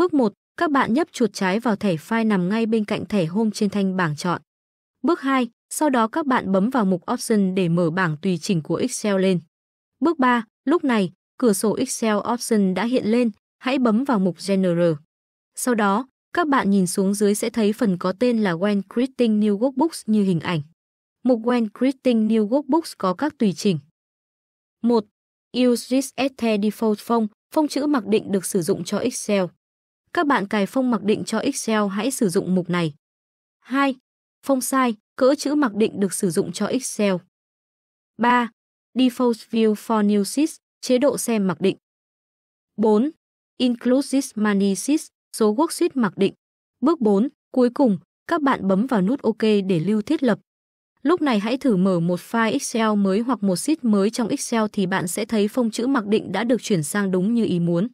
Bước 1, các bạn nhấp chuột trái vào thẻ file nằm ngay bên cạnh thẻ Home trên thanh bảng chọn. Bước 2, sau đó các bạn bấm vào mục Option để mở bảng tùy chỉnh của Excel lên. Bước 3, lúc này, cửa sổ Excel Option đã hiện lên, hãy bấm vào mục General. Sau đó, các bạn nhìn xuống dưới sẽ thấy phần có tên là When Creating New Workbooks như hình ảnh. Mục When Creating New Workbooks có các tùy chỉnh. 1. Use this as default font, phông chữ mặc định được sử dụng cho Excel. Các bạn cài phông mặc định cho Excel hãy sử dụng mục này. 2. Phông size, cỡ chữ mặc định được sử dụng cho Excel. 3. Default View for New sheets chế độ xem mặc định. 4. Include Sheet Money số worksheet mặc định. Bước 4, cuối cùng, các bạn bấm vào nút OK để lưu thiết lập. Lúc này hãy thử mở một file Excel mới hoặc một sheet mới trong Excel thì bạn sẽ thấy phông chữ mặc định đã được chuyển sang đúng như ý muốn.